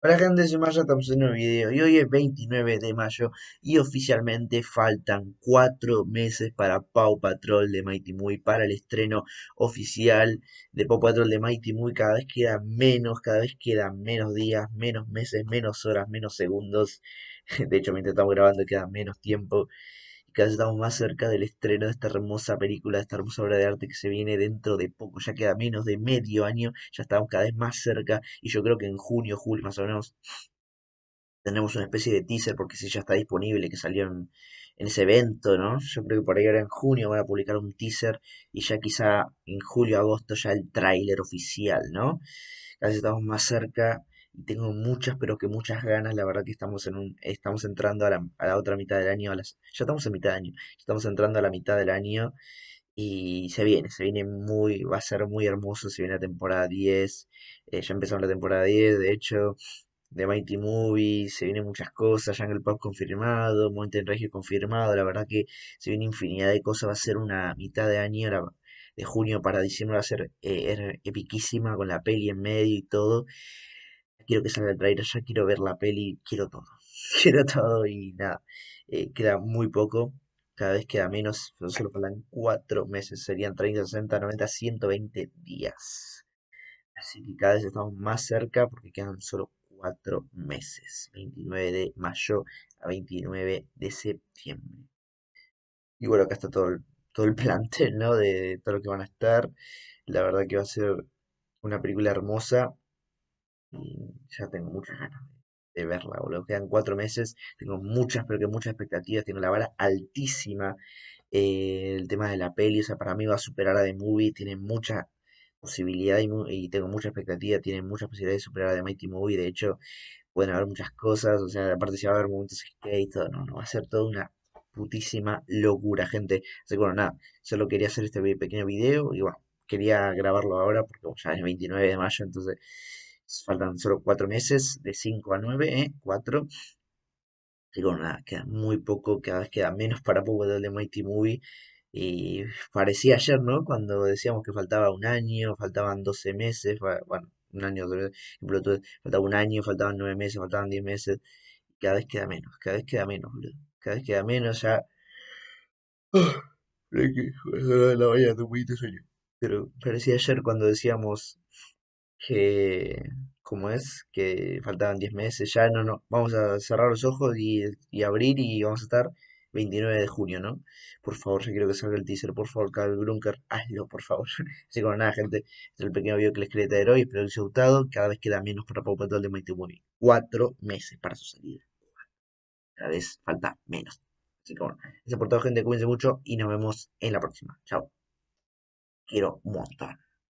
para gente, de Zumaya, estamos en un video y hoy es 29 de mayo y oficialmente faltan 4 meses para Pau Patrol de Mighty Muy, para el estreno oficial de Pau Patrol de Mighty Muy, cada vez queda menos, cada vez quedan menos días, menos meses, menos horas, menos segundos, de hecho mientras estamos grabando queda menos tiempo y cada vez estamos más cerca del estreno de esta hermosa película, de esta hermosa obra de arte que se viene dentro de poco, ya queda menos de medio año, ya estamos cada vez más cerca y yo creo que en junio, julio más o menos tenemos una especie de teaser porque si ya está disponible que salió en ese evento, ¿no? Yo creo que por ahí ahora en junio van a publicar un teaser y ya quizá en julio, agosto ya el tráiler oficial, ¿no? casi estamos más cerca tengo muchas, pero que muchas ganas. La verdad que estamos, en un, estamos entrando a la, otra mitad del año, ya estamos en mitad de año, estamos entrando a la mitad del año y se viene, se viene muy, va a ser muy hermoso, se viene la temporada 10, eh, ya empezamos la temporada 10, de hecho, de Mighty Movie, se vienen muchas cosas, Jungle Pop confirmado, Mountain Regio confirmado, la verdad que se viene infinidad de cosas, va a ser una mitad de año, de junio para diciembre va a ser eh, er, epiquísima con la peli en medio y todo quiero que salga el trailer, ya quiero ver la peli, quiero todo. Quiero todo y nada. Eh, queda muy poco, cada vez queda menos, solo faltan 4 meses, serían 30, 60, 90, 120 días. Así que cada vez estamos más cerca porque quedan solo 4 meses, 29 de mayo a 29 de septiembre. Y bueno, acá está todo el, todo el plantel, ¿no? de todo lo que van a estar. La verdad que va a ser una película hermosa y ya tengo muchas ganas de, verla, boludo. Quedan cuatro meses, tengo muchas, pero que muchas expectativas, tengo la vara altísima. Eh, el tema de la peli, o sea, para mí va a superar a The Movie, tiene mucha posibilidad y, tengo mucha expectativa, tiene muchas posibilidades de superar a The Mighty Movie, de hecho, pueden haber muchas cosas, o sea, aparte si va a haber momentos de skate, todo, no, no, va a ser toda una putísima locura, gente. Así que bueno, nada, solo quería hacer este pequeño video y bueno, quería grabarlo ahora porque ya es 29 de mayo, entonces faltan solo cuatro meses, de 5 a 9, ¿eh? 4. Digo, nada, queda muy poco, cada vez queda menos para poco de Mighty Movie. Y parecía ayer, ¿no? Cuando decíamos que faltaba un año, faltaban 12 meses, bueno, un año, faltaba un año, faltaban 9 meses, faltaban 10 meses. Cada vez queda menos, cada vez queda menos, boludo. Cada vez queda menos, ya. Ah, la Pero parecía ayer cuando decíamos que, como es, que faltaban 10 meses, ya no, no, vamos a cerrar los ojos y, abrir y vamos a estar 29 de junio, ¿no? Por favor, ya quiero que salga el teaser, por favor, Carl Brunker, hazlo, por favor. Así que bueno, nada, gente, este es el pequeño video que les quería traer hoy, espero que les haya gustado, cada vez queda menos para Pau de Mighty Cuatro meses para su salida. Cada vez falta menos. Así que bueno, eso por todo, gente, cuídense mucho y nos vemos en la próxima. Chao. Quiero montar